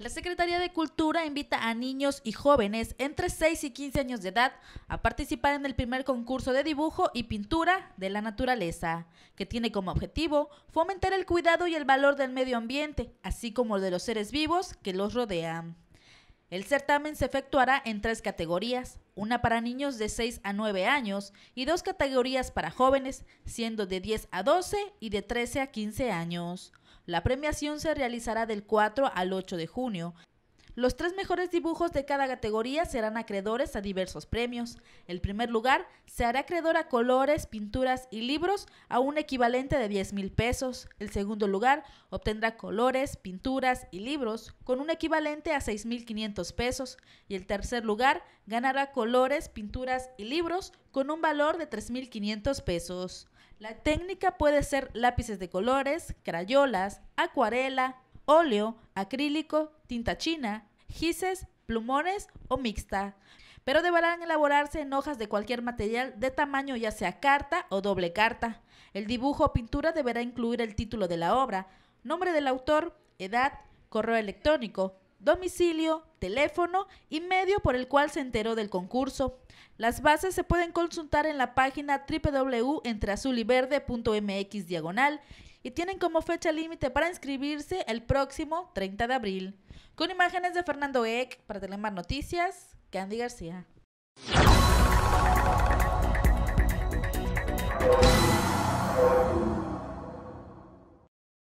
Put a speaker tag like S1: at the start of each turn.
S1: La Secretaría de Cultura invita a niños y jóvenes entre 6 y 15 años de edad a participar en el primer concurso de dibujo y pintura de la naturaleza, que tiene como objetivo fomentar el cuidado y el valor del medio ambiente, así como el de los seres vivos que los rodean. El certamen se efectuará en tres categorías, una para niños de 6 a 9 años y dos categorías para jóvenes, siendo de 10 a 12 y de 13 a 15 años. La premiación se realizará del 4 al 8 de junio los tres mejores dibujos de cada categoría serán acreedores a diversos premios. El primer lugar se hará acreedor a colores, pinturas y libros a un equivalente de 10 mil pesos. El segundo lugar obtendrá colores, pinturas y libros con un equivalente a $6,500 mil pesos. Y el tercer lugar ganará colores, pinturas y libros con un valor de $3,500 mil pesos. La técnica puede ser lápices de colores, crayolas, acuarela, óleo, acrílico, tinta china, gises, plumones o mixta, pero deberán elaborarse en hojas de cualquier material de tamaño ya sea carta o doble carta. El dibujo o pintura deberá incluir el título de la obra, nombre del autor, edad, correo electrónico, domicilio, teléfono y medio por el cual se enteró del concurso. Las bases se pueden consultar en la página www.entreazuliverde.mx diagonal y tienen como fecha límite para inscribirse el próximo 30 de abril. Con imágenes de Fernando Eck para Telemar Noticias, Candy García.